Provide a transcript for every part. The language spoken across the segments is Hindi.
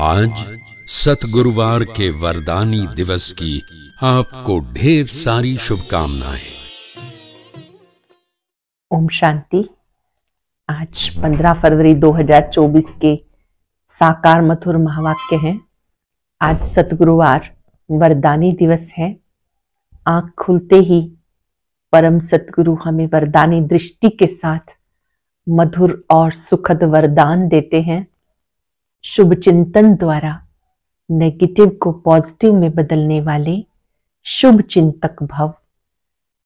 आज सतगुरुवार के वरदानी दिवस की आपको ढेर सारी शुभकामनाएं ओम शांति आज 15 फरवरी 2024 के साकार मथुर महावाक्य हैं आज सतगुरुवार वरदानी दिवस है आंख खुलते ही परम सतगुरु हमें वरदानी दृष्टि के साथ मधुर और सुखद वरदान देते हैं शुभ चिंतन द्वारा नेगेटिव को पॉजिटिव में बदलने वाले शुभ चिंतक भव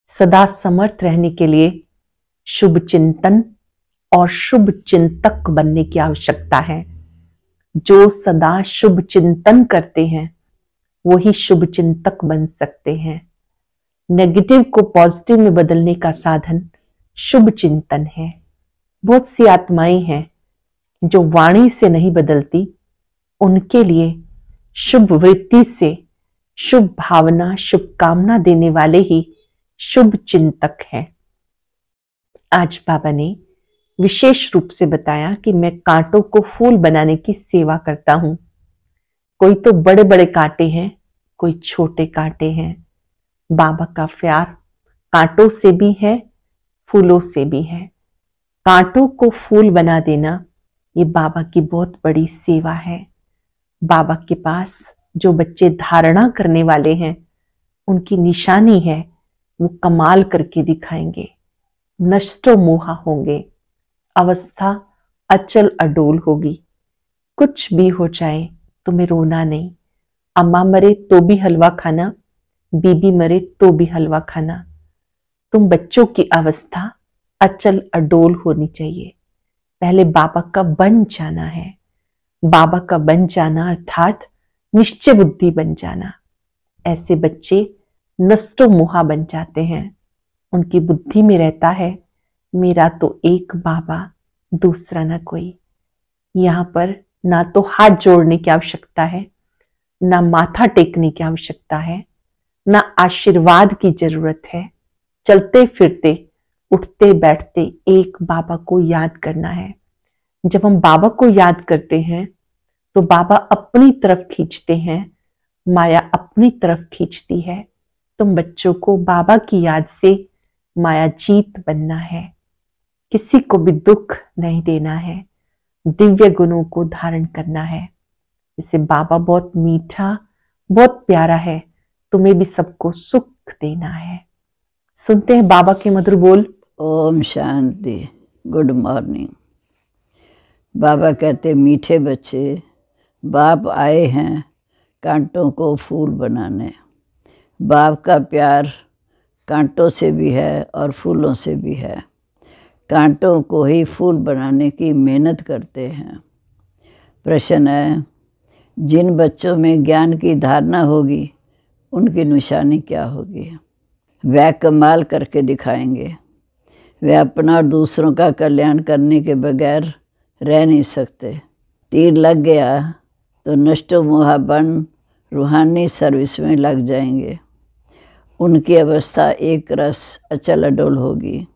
सदा समर्थ रहने के लिए शुभ चिंतन और शुभ चिंतक बनने की आवश्यकता है जो सदा शुभ चिंतन करते हैं वही शुभ चिंतक बन सकते हैं नेगेटिव को पॉजिटिव में बदलने का साधन शुभ चिंतन है बहुत सी आत्माएं हैं जो वाणी से नहीं बदलती उनके लिए शुभ वृत्ति से शुभ भावना शुभकामना देने वाले ही शुभ चिंतक हैं आज बाबा ने विशेष रूप से बताया कि मैं कांटों को फूल बनाने की सेवा करता हूं कोई तो बड़े बड़े कांटे हैं कोई छोटे कांटे हैं बाबा का प्यार कांटों से भी है फूलों से भी है कांटों को फूल बना देना ये बाबा की बहुत बड़ी सेवा है बाबा के पास जो बच्चे धारणा करने वाले हैं उनकी निशानी है वो कमाल करके दिखाएंगे नष्टो मोहा होंगे अवस्था अचल अडोल होगी कुछ भी हो जाए तुम्हें रोना नहीं अम्मा मरे तो भी हलवा खाना बीबी मरे तो भी हलवा खाना तुम बच्चों की अवस्था अचल अडोल होनी चाहिए पहले बाबा का बन जाना है बाबा का बन जाना अर्थात निश्चय बुद्धि बन जाना ऐसे बच्चे नस्तो मुहा बन जाते हैं उनकी बुद्धि में रहता है मेरा तो एक बाबा दूसरा ना कोई यहाँ पर ना तो हाथ जोड़ने की आवश्यकता है ना माथा टेकने की आवश्यकता है ना आशीर्वाद की जरूरत है चलते फिरते उठते बैठते एक बाबा को याद करना है जब हम बाबा को याद करते हैं तो बाबा अपनी तरफ खींचते हैं माया अपनी तरफ खींचती है तुम बच्चों को बाबा की याद से माया जीत बनना है किसी को भी दुख नहीं देना है दिव्य गुणों को धारण करना है इसे बाबा बहुत मीठा बहुत प्यारा है तुम्हें भी सबको सुख देना है सुनते हैं बाबा के मधुर बोल ओम शांति गुड मॉर्निंग बाबा कहते मीठे बच्चे बाप आए हैं कांटों को फूल बनाने बाप का प्यार कांटों से भी है और फूलों से भी है कांटों को ही फूल बनाने की मेहनत करते हैं प्रश्न है जिन बच्चों में ज्ञान की धारणा होगी उनकी निशानी क्या होगी वह कमाल करके दिखाएंगे वे अपना और दूसरों का कल्याण करने के बगैर रह नहीं सकते तीर लग गया तो नष्ट मुहाबन रूहानी सर्विस में लग जाएंगे उनकी अवस्था एक रस अचल अडोल होगी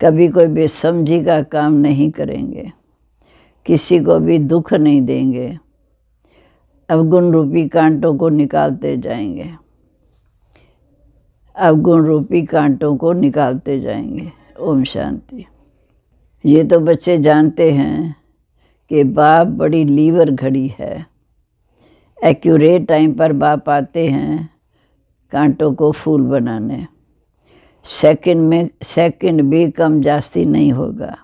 कभी कोई बेसमझी का काम नहीं करेंगे किसी को भी दुख नहीं देंगे अवगुण रूपी कांटों को निकालते जाएंगे अवगुण रूपी कांटों को निकालते जाएंगे ओम शांति ये तो बच्चे जानते हैं कि बाप बड़ी लीवर घड़ी है एक्यूरेट टाइम पर बाप आते हैं कांटों को फूल बनाने सेकंड में सेकंड भी कम जास्ती नहीं होगा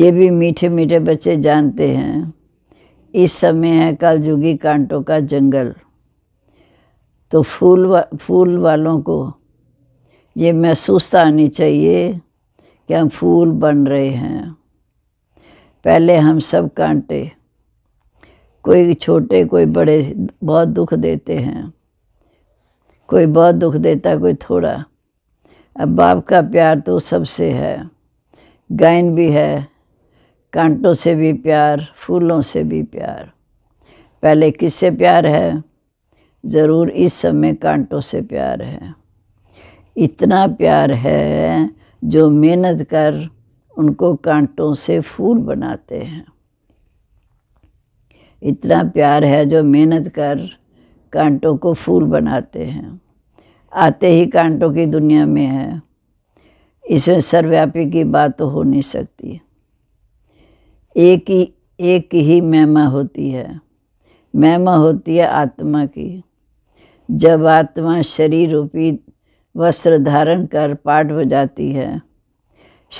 ये भी मीठे मीठे बच्चे जानते हैं इस समय है जुगी कांटों का जंगल तो फूल वा, फूल वालों को ये महसूस तो आनी चाहिए कि हम फूल बन रहे हैं पहले हम सब कांटे कोई छोटे कोई बड़े बहुत दुख देते हैं कोई बहुत दुख देता कोई थोड़ा अब बाप का प्यार तो सबसे है गायन भी है कांटों से भी प्यार फूलों से भी प्यार पहले किससे प्यार है ज़रूर इस समय कांटों से प्यार है इतना प्यार है जो मेहनत कर उनको कांटों से फूल बनाते हैं इतना प्यार है जो मेहनत कर कांटों को फूल बनाते हैं आते ही कांटों की दुनिया में है इसमें सर्वव्यापी की बात तो हो नहीं सकती एक ही एक ही महिमा होती है महिमा होती है आत्मा की जब आत्मा शरीर रूपी वस्त्र धारण कर पाठ बजाती है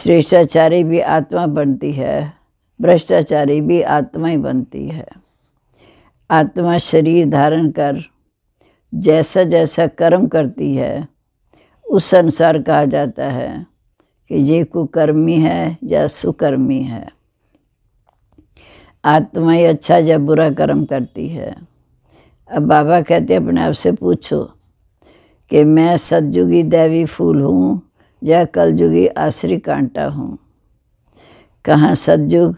श्रेष्ठाचारी भी आत्मा बनती है भ्रष्टाचारी भी आत्मा ही बनती है आत्मा शरीर धारण कर जैसा जैसा कर्म करती है उस अनुसार कहा जाता है कि ये कुकर्मी है या सुकर्मी है आत्मा ही अच्छा या बुरा कर्म करती है अब बाबा कहते अपने आप से पूछो कि मैं सतयुगी दैवी फूल हूँ या कलयुगी आश्री कांटा हूँ कहाँ सतयुग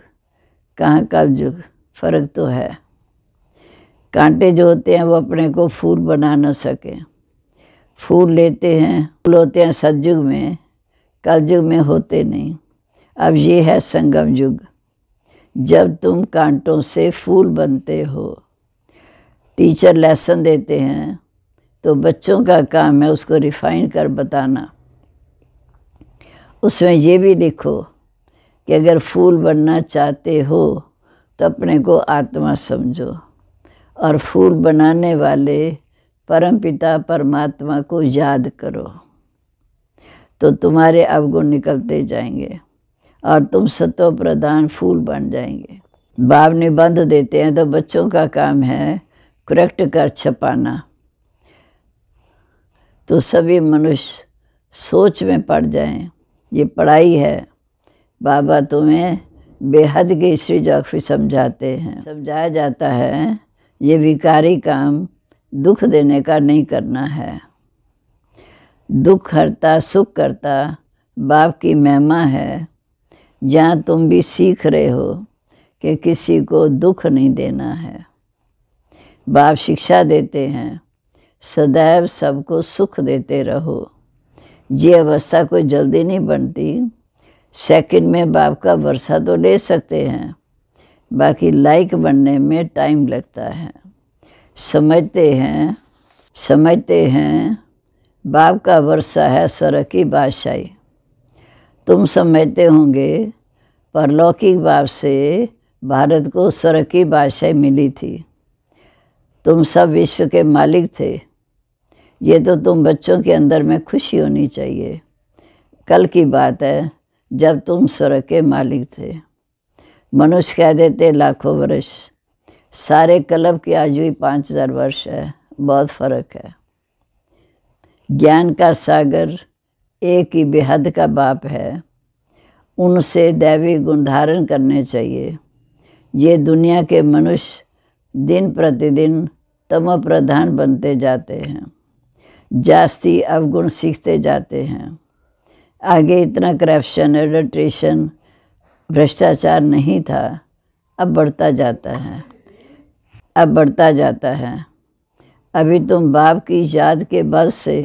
कहाँ कलयुग फर्क तो है कांटे जो होते हैं वो अपने को फूल बना न सके फूल लेते हैं फूल होते हैं सतयुग में कलयुग में होते नहीं अब ये है संगम युग जब तुम कांटों से फूल बनते हो टीचर लेसन देते हैं तो बच्चों का काम है उसको रिफाइन कर बताना उसमें ये भी लिखो कि अगर फूल बनना चाहते हो तो अपने को आत्मा समझो और फूल बनाने वाले परम पिता परमात्मा को याद करो तो तुम्हारे अवगुण निकलते जाएंगे और तुम सतो प्रधान फूल बन जाएंगे बाप निबंध देते हैं तो बच्चों का काम है करेक्ट कर छपाना तो सभी मनुष्य सोच में पड़ जाएं ये पढ़ाई है बाबा तुम्हें बेहद श्री जोफी समझाते हैं समझाया जाता है ये विकारी काम दुख देने का नहीं करना है दुख हरता सुख करता बाप की महिमा है जहाँ तुम भी सीख रहे हो कि किसी को दुख नहीं देना है बाप शिक्षा देते हैं सदैव सबको सुख देते रहो ये अवस्था कोई जल्दी नहीं बनती सेकंड में बाप का वर्षा तो ले सकते हैं बाकी लाइक बनने में टाइम लगता है समझते हैं समझते हैं बाप का वर्षा है स्वर्ग की बादशाही तुम समझते होंगे परलौकिक बाप से भारत को स्वर्ग की बादशाही मिली थी तुम सब विश्व के मालिक थे ये तो तुम बच्चों के अंदर में खुशी होनी चाहिए कल की बात है जब तुम स्वर्ग के मालिक थे मनुष्य कह देते लाखों वर्ष सारे कलब की आज भी पाँच हज़ार वर्ष है बहुत फ़र्क है ज्ञान का सागर एक ही बेहद का बाप है उनसे दैवी गुण धारण करने चाहिए ये दुनिया के मनुष्य दिन प्रतिदिन तम प्रधान बनते जाते हैं जास्ती अवगुण सीखते जाते हैं आगे इतना करप्शन एडल्ट्रेशन भ्रष्टाचार नहीं था अब बढ़ता जाता है अब बढ़ता जाता है अभी तुम बाप की याद के बल से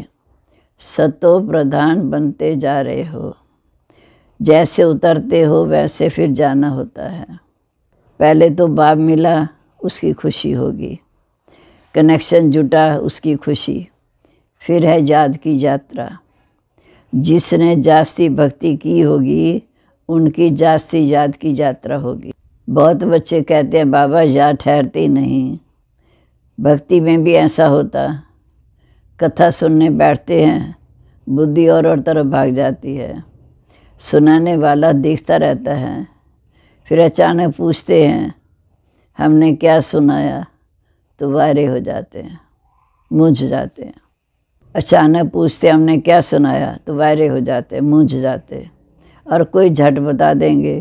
सतो प्रधान बनते जा रहे हो जैसे उतरते हो वैसे फिर जाना होता है पहले तो बाप मिला उसकी खुशी होगी कनेक्शन जुटा उसकी खुशी फिर है जाद की यात्रा जिसने जास्ती भक्ति की होगी उनकी जास्ती याद की यात्रा होगी बहुत बच्चे कहते हैं बाबा जा ठहरती नहीं भक्ति में भी ऐसा होता कथा सुनने बैठते हैं बुद्धि और और तरफ भाग जाती है सुनाने वाला दिखता रहता है फिर अचानक पूछते हैं हमने क्या सुनाया तो वायरे हो जाते हैं मुझ जाते हैं अचानक पूछते हमने क्या सुनाया तो वायरे हो जाते मूझ जाते और कोई झट बता देंगे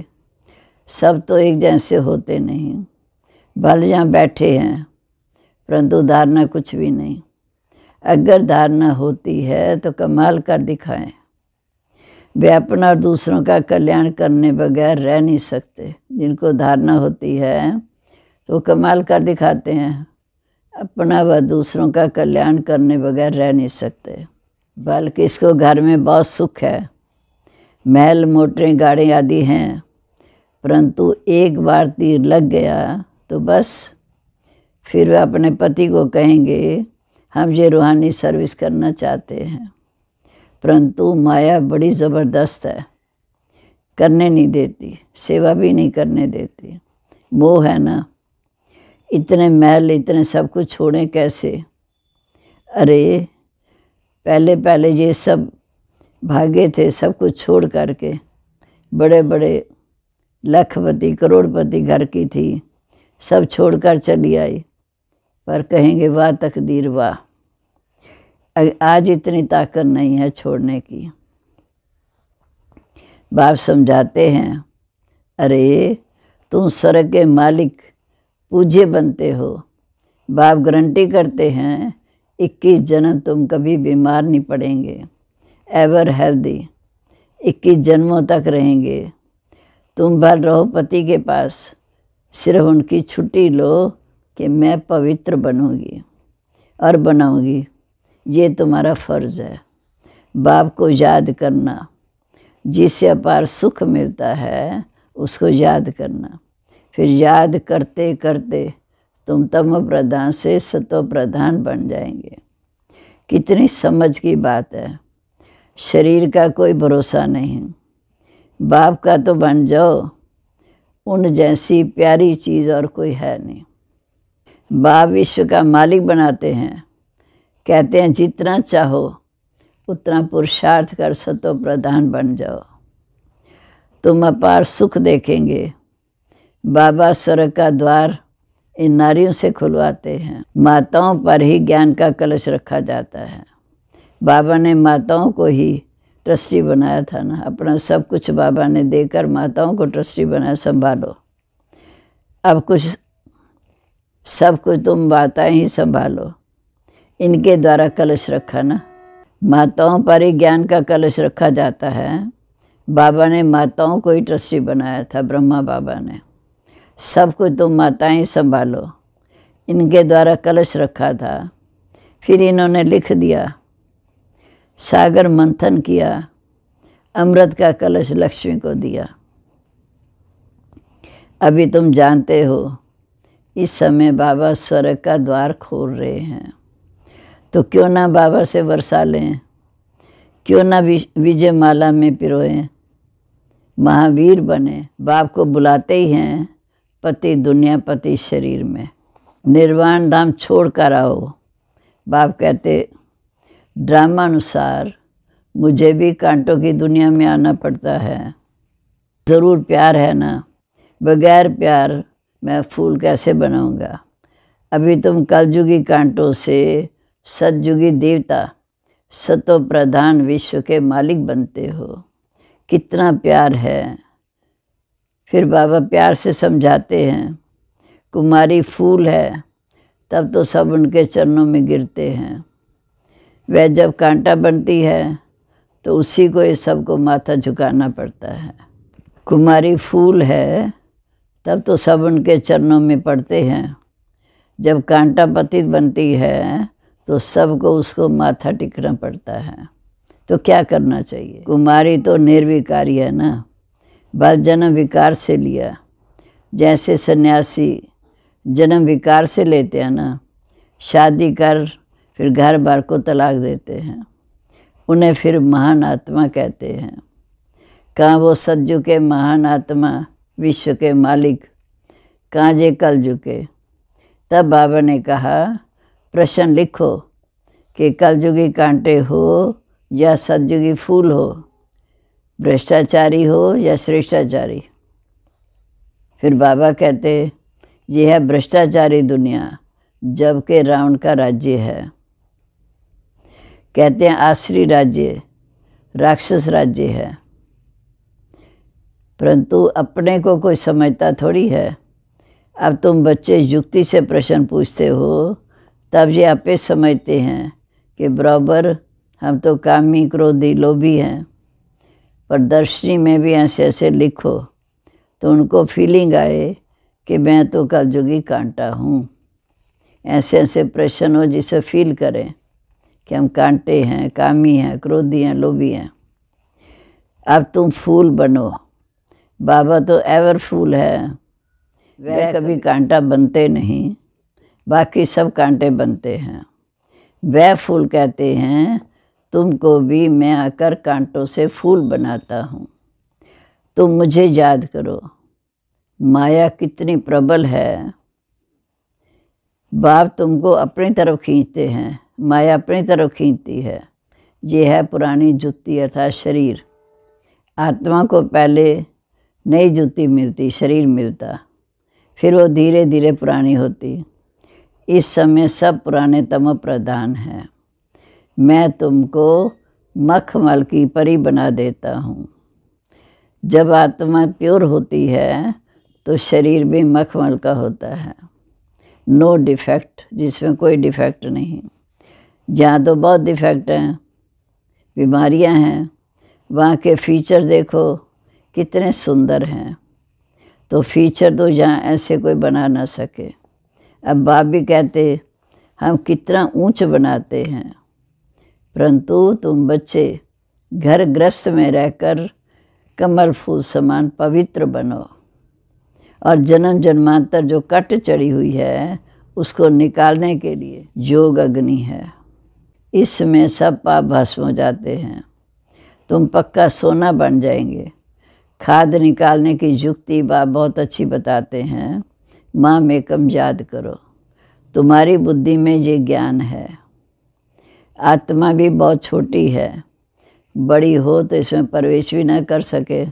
सब तो एक जैसे होते नहीं बल यहाँ बैठे हैं परंतु धारणा कुछ भी नहीं अगर धारणा होती है तो कमाल कर दिखाएं वे अपना और दूसरों का कल्याण करने बगैर रह नहीं सकते जिनको धारणा होती है तो कमाल कर दिखाते हैं अपना व दूसरों का कल्याण करने बगैर रह नहीं सकते बल्कि इसको घर में बहुत सुख है महल मोटरें गाड़ी आदि हैं परंतु एक बार तीर लग गया तो बस फिर वे अपने पति को कहेंगे हम ये रूहानी सर्विस करना चाहते हैं परंतु माया बड़ी ज़बरदस्त है करने नहीं देती सेवा भी नहीं करने देती मोह है ना इतने महल इतने सब कुछ छोड़ें कैसे अरे पहले पहले ये सब भागे थे सब कुछ छोड़ करके बड़े बड़े लखपति करोड़पति घर की थी सब छोड़कर चली आई पर कहेंगे वाह तकदीर वाह आज इतनी ताकत नहीं है छोड़ने की बाप समझाते हैं अरे तुम स्वर्ग के मालिक पूज्य बनते हो बाप गारंटी करते हैं 21 जन्म तुम कभी बीमार नहीं पड़ेंगे एवर हेल्दी 21 जन्मों तक रहेंगे तुम भर रहो पति के पास सिर्फ उनकी छुट्टी लो कि मैं पवित्र बनूंगी और बनाऊंगी ये तुम्हारा फ़र्ज़ है बाप को याद करना जिससे अपार सुख मिलता है उसको याद करना फिर याद करते करते तुम तम प्रधान से सतो प्रधान बन जाएंगे कितनी समझ की बात है शरीर का कोई भरोसा नहीं बाप का तो बन जाओ उन जैसी प्यारी चीज़ और कोई है नहीं बाप विश्व का मालिक बनाते हैं कहते हैं जितना चाहो उतना पुरुषार्थ कर सतो प्रधान बन जाओ तुम अपार सुख देखेंगे बाबा स्वर्ग का द्वार इन नारियों से खुलवाते हैं माताओं पर ही ज्ञान का कलश रखा जाता है बाबा ने माताओं को ही ट्रस्टी बनाया था ना अपना सब कुछ बाबा ने देकर माताओं को ट्रस्टी बनाया संभालो अब कुछ सब कुछ तुम माताएँ ही संभालो इनके द्वारा कलश रखा ना माताओं पर ही ज्ञान का कलश रखा जाता है बाबा ने माताओं को ही ट्रस्टी बनाया था ब्रह्मा बाबा ने सबको तुम माताएं संभालो इनके द्वारा कलश रखा था फिर इन्होंने लिख दिया सागर मंथन किया अमृत का कलश लक्ष्मी को दिया अभी तुम जानते हो इस समय बाबा स्वर्ग का द्वार खोल रहे हैं तो क्यों ना बाबा से वर्षा लें क्यों ना विजय माला में पिरोएं महावीर बने बाप को बुलाते ही हैं पति दुनिया पति शरीर में निर्वाण धाम छोड़ कर आओ बाप कहते ड्रामा अनुसार मुझे भी कांटों की दुनिया में आना पड़ता है ज़रूर प्यार है ना बगैर प्यार मैं फूल कैसे बनाऊंगा अभी तुम कलजुगी कांटों से सतयुगी देवता सतो प्रधान विश्व के मालिक बनते हो कितना प्यार है फिर बाबा प्यार से समझाते हैं कुमारी फूल है तब तो सब उनके चरणों में गिरते हैं वह जब कांटा बनती है तो उसी को ये सबको माथा झुकाना पड़ता है कुमारी फूल है तब तो सब उनके चरणों में पड़ते हैं जब कांटा पतित बनती है तो सबको उसको माथा टिकना पड़ता है तो क्या करना चाहिए कुमारी तो निर्विकारी है ना बल जन्म विकार से लिया जैसे सन्यासी जन्म विकार से लेते हैं ना शादी कर फिर घर बार को तलाक देते हैं उन्हें फिर महान आत्मा कहते हैं कहाँ वो सज्जु के महान आत्मा विश्व के मालिक कहाँ जे कल झुके तब बाबा ने कहा प्रश्न लिखो कि कलजुगी कांटे हो या सज्जुगी फूल हो भ्रष्टाचारी हो या श्रेष्ठाचारी फिर बाबा कहते यह है भ्रष्टाचारी दुनिया जबकि रावण का राज्य है कहते हैं आश्री राज्य राक्षस राज्य है परंतु अपने को कोई समझता थोड़ी है अब तुम बच्चे युक्ति से प्रश्न पूछते हो तब ये आपे समझते हैं कि बराबर हम तो कामी क्रोधी लोभी हैं प्रदर्शनी में भी ऐसे ऐसे लिखो तो उनको फीलिंग आए कि मैं तो जुगी कांटा हूँ ऐसे ऐसे प्रश्न हो जिसे फील करें कि हम कांटे हैं कामी हैं क्रोधी हैं लोभी हैं अब तुम फूल बनो बाबा तो एवर फूल है वह कभी कांटा बनते नहीं बाकी सब कांटे बनते हैं वह फूल कहते हैं तुमको भी मैं आकर कांटों से फूल बनाता हूँ तुम मुझे याद करो माया कितनी प्रबल है बाप तुमको अपनी तरफ खींचते हैं माया अपनी तरफ खींचती है ये है पुरानी जुत्ती अर्थात शरीर आत्मा को पहले नई जुत्ती मिलती शरीर मिलता फिर वो धीरे धीरे पुरानी होती इस समय सब पुराने तम प्रधान हैं मैं तुमको मखमल की परी बना देता हूँ जब आत्मा प्योर होती है तो शरीर भी मखमल का होता है नो डिफेक्ट जिसमें कोई डिफेक्ट नहीं जहाँ तो बहुत डिफेक्ट हैं बीमारियाँ हैं वहाँ के फीचर देखो कितने सुंदर हैं तो फीचर तो जहाँ ऐसे कोई बना ना सके अब बाप भी कहते हम कितना ऊंच बनाते हैं परंतु तुम बच्चे घर ग्रस्त में रहकर कमल फूल समान पवित्र बनो और जन्म जन्मांतर जो कट चढ़ी हुई है उसको निकालने के लिए योग अग्नि है इसमें सब पाप भस्म हो जाते हैं तुम पक्का सोना बन जाएंगे खाद निकालने की युक्ति बाप बहुत अच्छी बताते हैं माँ मेकम याद करो तुम्हारी बुद्धि में ये ज्ञान है आत्मा भी बहुत छोटी है बड़ी हो तो इसमें प्रवेश भी ना कर सके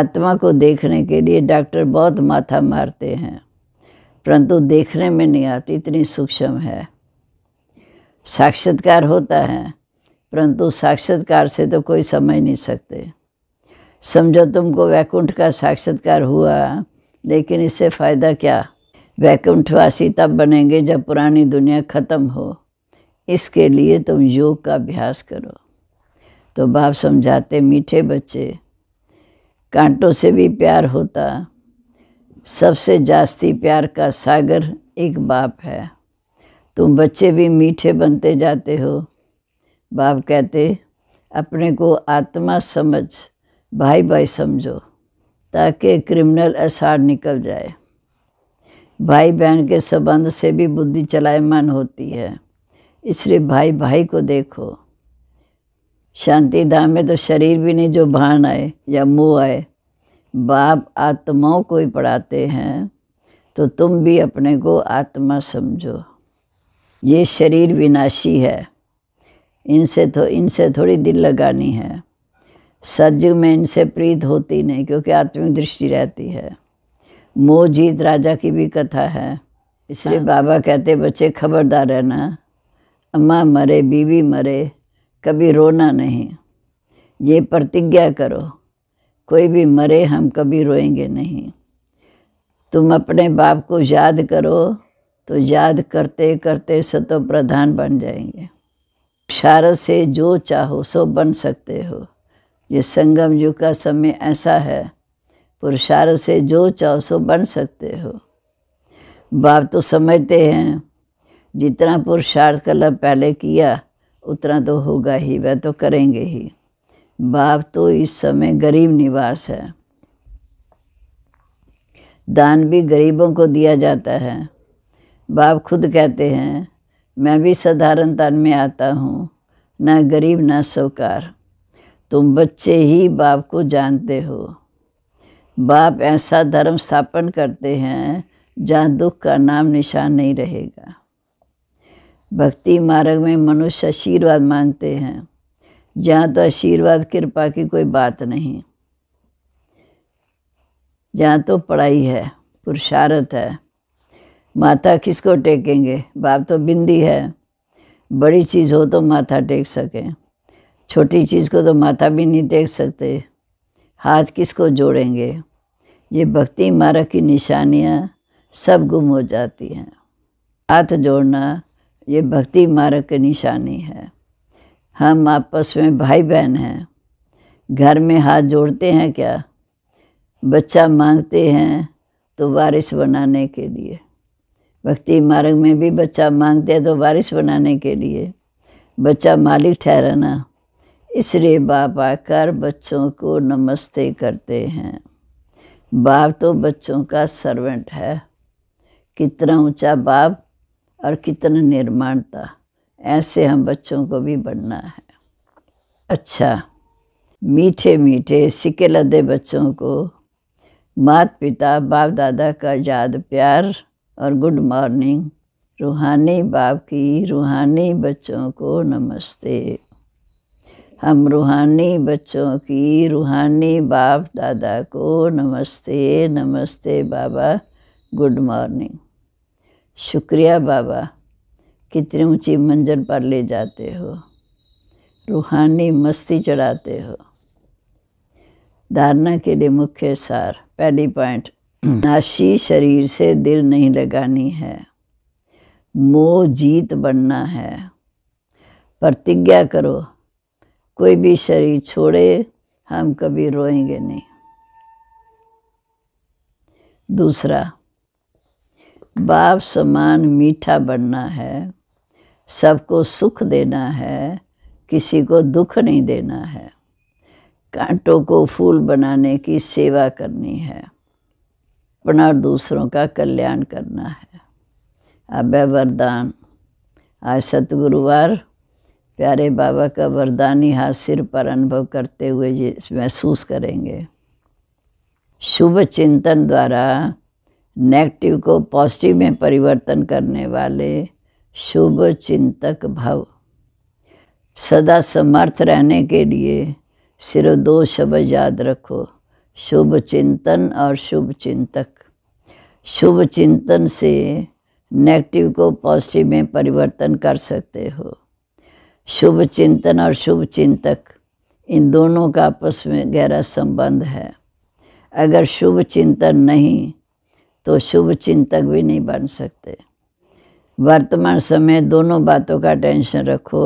आत्मा को देखने के लिए डॉक्टर बहुत माथा मारते हैं परंतु देखने में नहीं आती इतनी सूक्ष्म है साक्षात्कार होता है परंतु साक्षात्कार से तो कोई समझ नहीं सकते समझो तुमको वैकुंठ का साक्षात्कार हुआ लेकिन इससे फ़ायदा क्या वैकुंठवासी तब बनेंगे जब पुरानी दुनिया ख़त्म हो इसके लिए तुम योग का अभ्यास करो तो बाप समझाते मीठे बच्चे कांटों से भी प्यार होता सबसे जास्ती प्यार का सागर एक बाप है तुम बच्चे भी मीठे बनते जाते हो बाप कहते अपने को आत्मा समझ भाई भाई समझो ताकि क्रिमिनल असार निकल जाए भाई बहन के संबंध से भी बुद्धि चलायमान होती है इसलिए भाई भाई को देखो शांति धाम में तो शरीर भी नहीं जो भान आए या मुँह आए बाप आत्माओं को ही पढ़ाते हैं तो तुम भी अपने को आत्मा समझो ये शरीर विनाशी है इनसे तो इनसे थोड़ी दिल लगानी है सज्ज में इनसे प्रीत होती नहीं क्योंकि आत्मिक दृष्टि रहती है मोह जीत राजा की भी कथा है इसलिए हाँ। बाबा कहते बच्चे खबरदार रहना अम्मा मरे बीवी मरे कभी रोना नहीं ये प्रतिज्ञा करो कोई भी मरे हम कभी रोएंगे नहीं तुम अपने बाप को याद करो तो याद करते करते सतो प्रधान बन जाएंगे शारद से जो चाहो सो बन सकते हो ये संगम युग का समय ऐसा है पुरुषार से जो चाहो सो बन सकते हो बाप तो समझते हैं जितना पुरुषार्थ कल्प पहले किया उतना तो होगा ही वह तो करेंगे ही बाप तो इस समय गरीब निवास है दान भी गरीबों को दिया जाता है बाप खुद कहते हैं मैं भी साधारण तन में आता हूँ ना गरीब ना सौकार तुम बच्चे ही बाप को जानते हो बाप ऐसा धर्म स्थापन करते हैं जहाँ दुख का नाम निशान नहीं रहेगा भक्ति मार्ग में मनुष्य आशीर्वाद मांगते हैं जहाँ तो आशीर्वाद कृपा की कोई बात नहीं जहाँ तो पढ़ाई है पुरुषार्थ है माथा किसको टेकेंगे बाप तो बिंदी है बड़ी चीज़ हो तो माथा टेक सकें छोटी चीज़ को तो माथा भी नहीं टेक सकते हाथ किसको जोड़ेंगे ये भक्ति मार्ग की निशानियाँ सब गुम हो जाती हैं हाथ जोड़ना ये भक्ति मार्ग की निशानी है हम आपस में भाई बहन हैं घर में हाथ जोड़ते हैं क्या बच्चा मांगते हैं तो वारिस बनाने के लिए भक्ति मार्ग में भी बच्चा मांगते हैं तो वारिस बनाने के लिए बच्चा मालिक ठहराना इसलिए बाप आकर बच्चों को नमस्ते करते हैं बाप तो बच्चों का सर्वेंट है कितना ऊंचा बाप और कितना निर्माण था ऐसे हम बच्चों को भी बढ़ना है अच्छा मीठे मीठे सिके लदे बच्चों को मात पिता बाप दादा का याद प्यार और गुड मॉर्निंग रूहानी बाप की रूहानी बच्चों को नमस्ते हम रूहानी बच्चों की रूहानी बाप दादा को नमस्ते नमस्ते बाबा गुड मॉर्निंग शुक्रिया बाबा कितनी ऊंची मंजिल पर ले जाते हो रूहानी मस्ती चढ़ाते हो धारणा के लिए मुख्य सार पहली पॉइंट नाशी शरीर से दिल नहीं लगानी है मोह जीत बनना है प्रतिज्ञा करो कोई भी शरीर छोड़े हम कभी रोएंगे नहीं दूसरा बाप समान मीठा बनना है सबको सुख देना है किसी को दुख नहीं देना है कांटों को फूल बनाने की सेवा करनी है अपना दूसरों का कल्याण करना है अब वरदान आज सतगुरुवार प्यारे बाबा का वरदान ही हाथ सिर पर अनुभव करते हुए महसूस करेंगे शुभ चिंतन द्वारा नेगेटिव को पॉजिटिव में परिवर्तन करने वाले शुभ चिंतक भव सदा समर्थ रहने के लिए सिर्फ दो शब्द याद रखो शुभ चिंतन और शुभ चिंतक शुभ चिंतन से नेगेटिव को पॉजिटिव में परिवर्तन कर सकते हो शुभ चिंतन और शुभ चिंतक इन दोनों का आपस में गहरा संबंध है अगर शुभ चिंतन नहीं तो शुभ चिंतक भी नहीं बन सकते वर्तमान समय दोनों बातों का टेंशन रखो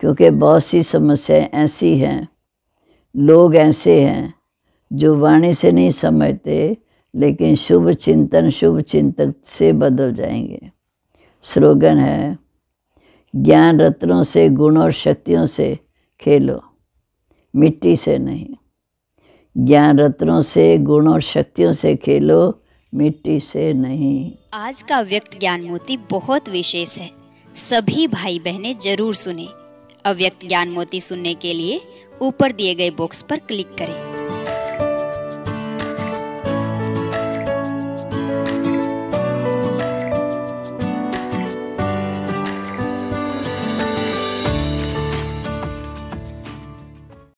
क्योंकि बहुत सी समस्याएं ऐसी हैं लोग ऐसे हैं जो वाणी से नहीं समझते लेकिन शुभ चिंतन शुभ चिंतक से बदल जाएंगे स्लोगन है ज्ञान रत्नों से गुण और शक्तियों से खेलो मिट्टी से नहीं ज्ञान रत्नों से गुण और शक्तियों से खेलो मिट्टी से नहीं आज का व्यक्त ज्ञान मोती बहुत विशेष है सभी भाई बहनें जरूर सुने अव्यक्त ज्ञान मोती सुनने के लिए ऊपर दिए गए बॉक्स पर क्लिक करें